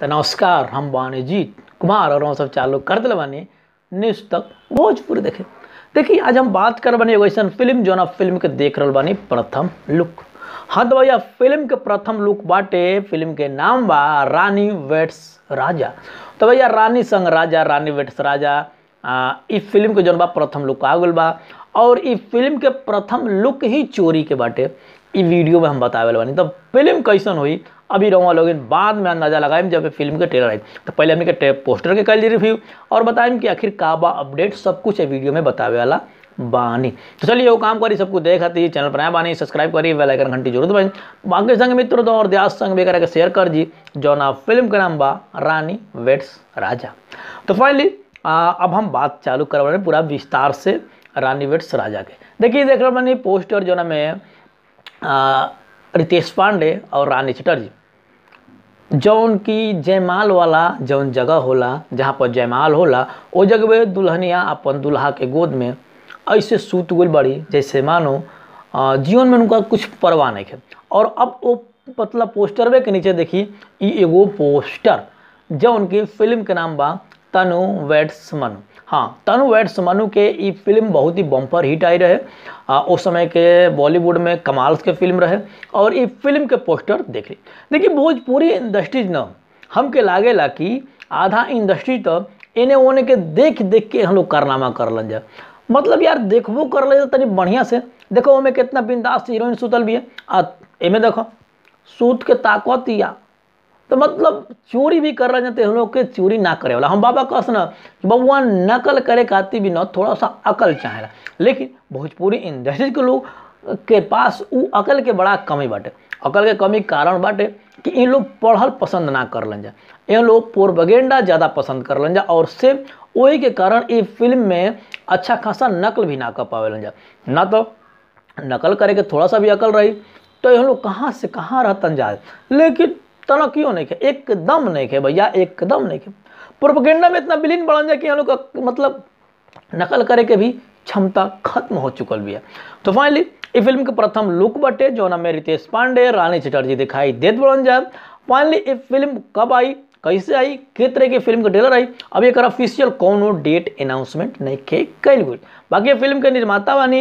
तो नमस्कार हम बाने कुमार और हम सब चालू कर दिल बानी न्यूज़ तक भोजपुर देखे देखिए आज हम बात कर बने ऐसा फिल्म जो ना फिल्म के देख रहा बानी प्रथम लुक हाँ तो भैया फिल्म के प्रथम लुक बाटे फिल्म के नाम बा रानी वेट्स राजा तो भैया रानी संग राजा रानी वेट्स राजा इस फिल्म के जो बा प्रथम लुक आ गल बा और इस फिल्म के प्रथम लुक ही चोरी के बाटे ई वीडियो में हम बतावे बानी तब तो फिल्म कैसन हुई अभी रहूँगा लोग बाद में अंदाजा लगाए जब फिल्म के ट्रेलर आई तो पहले हमने के पोस्टर के कर रिव्यू और बताएं कि आखिर काबा अपडेट सब कुछ है वीडियो में बतावे वाला बानी तो चलिए वो काम करी सबको देख आती चैनल पर नया बानी सब्सक्राइब करी वेल आइकन घंटी जरूर बनी बाकी संग मित्र दो तो और दयास संग भी करके शेयर कर जी ना फिल्म का नाम बा रानी वेट्स राजा तो फाइनली अब हम बात चालू करवा रहे पूरा विस्तार से रानी वेट्स राजा के देखिए देख रहा मैंने पोस्टर जो ना मैं रितेश पांडे और रानी चटर्जी जौन की जयमाल वाला जौन जगह होला जहाँ पर जयमाल होला वो जगह दुल्हनिया अपन दुल्हा के गोद में ऐसे सूत गुल बड़ी जैसे मानो जीवन में उनका कुछ परवाह नहीं है और अब वो मतलब पोस्टरवे के नीचे देखी ये एगो पोस्टर जो उनकी फिल्म के नाम बा तनु वेट्स मनु हाँ तनु वैट सुमनु के ये फिल्म बहुत ही बम्पर हिट आई रहे आ, उस समय के बॉलीवुड में कमाल्स के फिल्म रहे और ये फिल्म के पोस्टर देख ली देखिए भोजपुरी इंडस्ट्रीज न हमके ला कि आधा इंडस्ट्री तो एने ओने के देख देख के हम लोग कारनामा कर लें जा मतलब यार देखबो कर ले तनी बढ़िया से देखो ओमे कितना बिंदास हीरोइन सुतल भी है आ एमे देखो सूत के ताकत या तो मतलब चोरी भी कर रहे जाते तो हम लोग के चोरी ना करे वाला हम बाबा कस न बबुआ नकल करे खाती भी न थोड़ा सा अकल चाहे लेकिन भोजपुरी इंडस्ट्री के लोग के पास उ अकल के बड़ा कमी बाटे अकल के कमी कारण बाटे कि इन लोग पढ़ल पसंद ना कर लन जा इन लोग पोरबगेंडा ज़्यादा पसंद कर लन जा और से वही के कारण ये फिल्म में अच्छा खासा नकल भी ना कर पावे जा ना तो नकल करे के थोड़ा सा भी अकल रही तो इन लोग कहाँ से कहाँ रहतन जाए लेकिन क्यों नहीं है एकदम नहीं है भैया एकदम नहीं है प्रोपोगेंडा में इतना विलीन बढ़ जाए कि हम लोग का मतलब नकल करे के भी क्षमता खत्म हो चुकल भी है तो फाइनली ये फिल्म के प्रथम लुक बटे जो ना में रितेश पांडे रानी चटर्जी दिखाई देत बढ़ जाए फाइनली ये फिल्म कब आई कैसे आई के तरह की फिल्म के ट्रेलर आई अब एक ऑफिशियल कौन डेट अनाउंसमेंट नहीं के कैल गई बाकी फिल्म के निर्माता वानी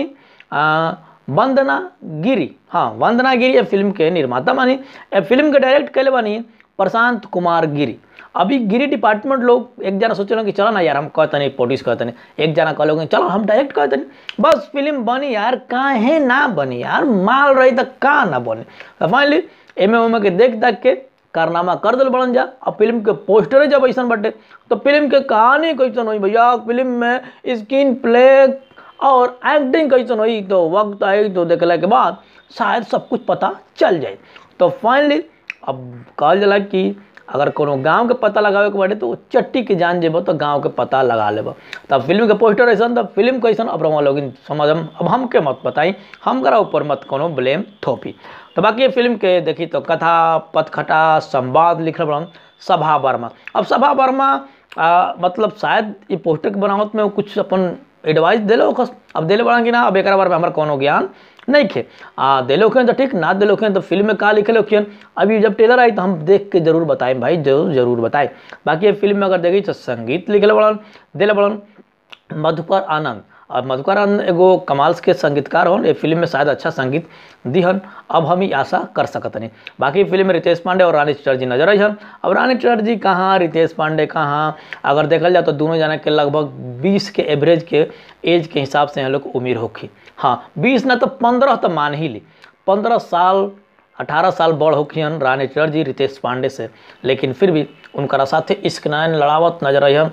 वंदना गिरी हाँ वंदना गिरी फिल्म के निर्माता मानी फिल्म के डायरेक्ट कहले बनी प्रशांत कुमार गिरी अभी गिरी डिपार्टमेंट लोग एक जना सोच कि चलो ना यार हम कहते नहीं प्रोड्यूस कहते नहीं एक जना कह चलो हम डायरेक्ट कहते नहीं बस फिल्म बनी यार काहे ना बनी यार माल रही तो कहाँ ना बनी फाइनली एम एम के देख दाख के कारनामा कर दिल बन जा और फिल्म के पोस्टर जब ऐसा बटे तो फिल्म के कहानी कैसन हो भैया फिल्म में स्क्रीन प्ले और एक्टिंग कैसन हुई तो वक्त आए तो देखने के बाद शायद सब कुछ पता चल जाए तो फाइनली अब कहल जला कि अगर को गाँव के पता लगावे के बढ़े तो चट्टी के जान जेब तो गाँव के पता लगा लेब तब फिल्म के पोस्टर ऐसा तब फिल्म कैसन अब रहा लोग समझ हम अब हमके मत बताई हमरा ऊपर मत को ब्लेम थोपी तो बाकी फिल्म के देखी तो कथा पथखटा संवाद लिख रहा सभा वर्मा अब सभा वर्मा मतलब शायद ये पोस्टर के बनावट में कुछ अपन एडवाइस दिलोखस अब दिल बड़ा कि ना अब एक बार में हमारा कोनो ज्ञान नहीं खे आ खेन तो ठीक ना खेन तो फिल्म में कहा लिखे खेन अभी जब ट्रेलर आई तो हम देख के जरूर बताएं भाई जरूर जरूर बताएं बाकी ये फिल्म में अगर देखी तो संगीत लिखे बड़न दिल बड़न मधुकर आनंद और मधुकर एगो कमाल्स के संगीतकार हन फिल्म में शायद अच्छा संगीत दीहन अब हम ही आशा कर सकते हैं बाकी फिल्म में रितेश पांडे और रानी चटर्जी नजर आई हन अब रानी चटर्जी कहाँ रितेश पांडे कहाँ अगर देखल जाए तो दोनों जना के लगभग बीस के एवरेज के एज के हिसाब से हम लोग उम्र होखी हाँ बीस ना तो पंद्रह तो मान ही ली पंद्रह साल अठारह साल बड़ हन रानी चटर्जी रितेश पांडे से लेकिन फिर भी उनका साथ इश्क नायन लड़ावत नजर आई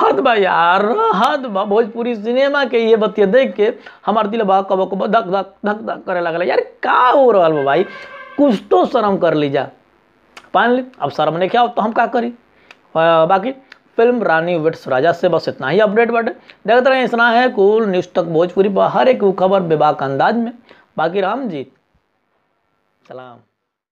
हद बा यार हद बा भोजपुरी सिनेमा के ये बतिया देख के हमार दिल बा कब कब धक धक धक धक करे लगल यार का हो रहा बा भाई कुछ तो शर्म कर लीजा पान ली अब शर्म नहीं क्या तो हम का करी बाकी फिल्म रानी विट्स राजा से बस इतना ही अपडेट बट देखते रहे इतना है कुल न्यूज़ तक भोजपुरी पर हर एक खबर बेबाक अंदाज में बाकी राम जी सलाम